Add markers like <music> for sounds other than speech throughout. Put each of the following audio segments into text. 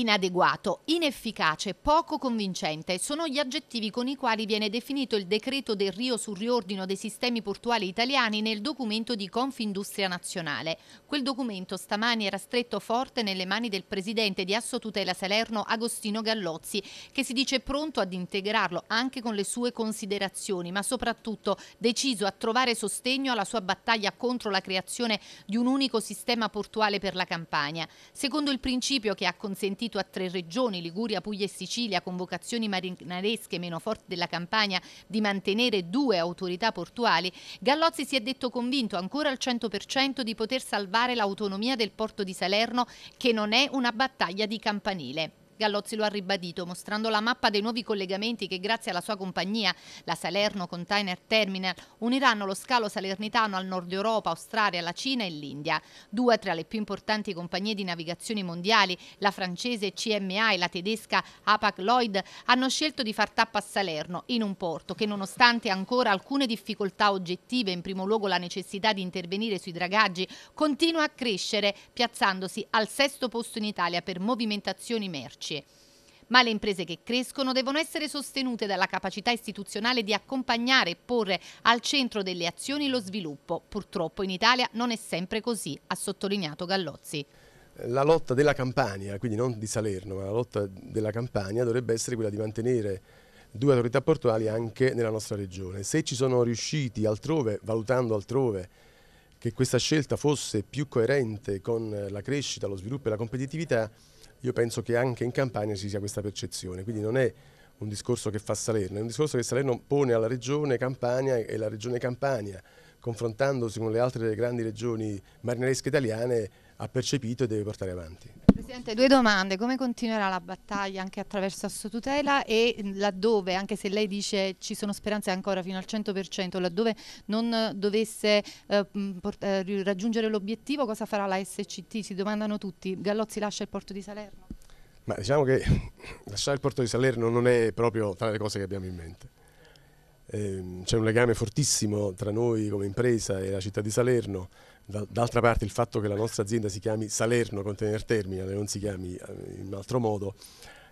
inadeguato, inefficace, poco convincente sono gli aggettivi con i quali viene definito il decreto del Rio sul riordino dei sistemi portuali italiani nel documento di Confindustria Nazionale. Quel documento stamani era stretto forte nelle mani del presidente di Assotutela Salerno Agostino Gallozzi che si dice pronto ad integrarlo anche con le sue considerazioni ma soprattutto deciso a trovare sostegno alla sua battaglia contro la creazione di un unico sistema portuale per la campagna. Secondo il principio che ha consentito assistito a tre regioni, Liguria, Puglia e Sicilia, con vocazioni marinaresche meno forti della campagna di mantenere due autorità portuali, Gallozzi si è detto convinto ancora al 100% di poter salvare l'autonomia del porto di Salerno, che non è una battaglia di campanile. Gallozzi lo ha ribadito mostrando la mappa dei nuovi collegamenti che grazie alla sua compagnia, la Salerno Container Terminal, uniranno lo scalo salernitano al nord Europa, Australia, la Cina e l'India. Due tra le più importanti compagnie di navigazione mondiali, la francese CMA e la tedesca APAC Lloyd, hanno scelto di far tappa a Salerno, in un porto che nonostante ancora alcune difficoltà oggettive, in primo luogo la necessità di intervenire sui dragaggi, continua a crescere, piazzandosi al sesto posto in Italia per movimentazioni merci. BCE. Ma le imprese che crescono devono essere sostenute dalla capacità istituzionale di accompagnare e porre al centro delle azioni lo sviluppo. Purtroppo in Italia non è sempre così, ha sottolineato Gallozzi la lotta della Campania, quindi non di Salerno, ma la lotta della Campania dovrebbe essere quella di mantenere due autorità portuali anche nella nostra regione. Se ci sono riusciti altrove, valutando altrove, che questa scelta fosse più coerente con la crescita, lo sviluppo e la competitività, io penso che anche in Campania ci sia questa percezione, quindi non è un discorso che fa Salerno, è un discorso che Salerno pone alla regione Campania e la regione Campania, confrontandosi con le altre grandi regioni marineresche italiane, ha percepito e deve portare avanti. Presidente, due domande. Come continuerà la battaglia anche attraverso la Assotutela e laddove, anche se lei dice ci sono speranze ancora fino al 100%, laddove non dovesse eh, mm, eh, raggiungere l'obiettivo, cosa farà la SCT? Si domandano tutti. Gallozzi lascia il porto di Salerno? Ma diciamo che <clears throat> lasciare il porto di Salerno non è proprio tra le cose che abbiamo in mente. Ehm, c'è un legame fortissimo tra noi come impresa e la città di Salerno. D'altra parte il fatto che la nostra azienda si chiami Salerno Container Terminal e eh, non si chiami eh, in altro modo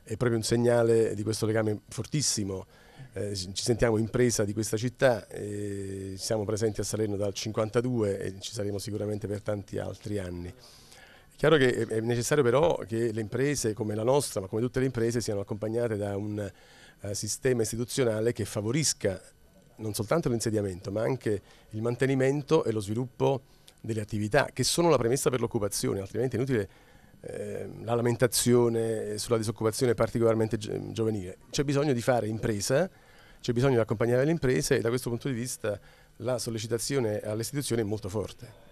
è proprio un segnale di questo legame fortissimo. Eh, ci sentiamo impresa di questa città, eh, siamo presenti a Salerno dal 1952 e ci saremo sicuramente per tanti altri anni. È chiaro che è necessario però che le imprese come la nostra, ma come tutte le imprese, siano accompagnate da un eh, sistema istituzionale che favorisca non soltanto l'insediamento ma anche il mantenimento e lo sviluppo delle attività che sono la premessa per l'occupazione, altrimenti è inutile eh, la lamentazione sulla disoccupazione particolarmente giovanile. C'è bisogno di fare impresa, c'è bisogno di accompagnare le imprese e da questo punto di vista la sollecitazione alle istituzioni è molto forte.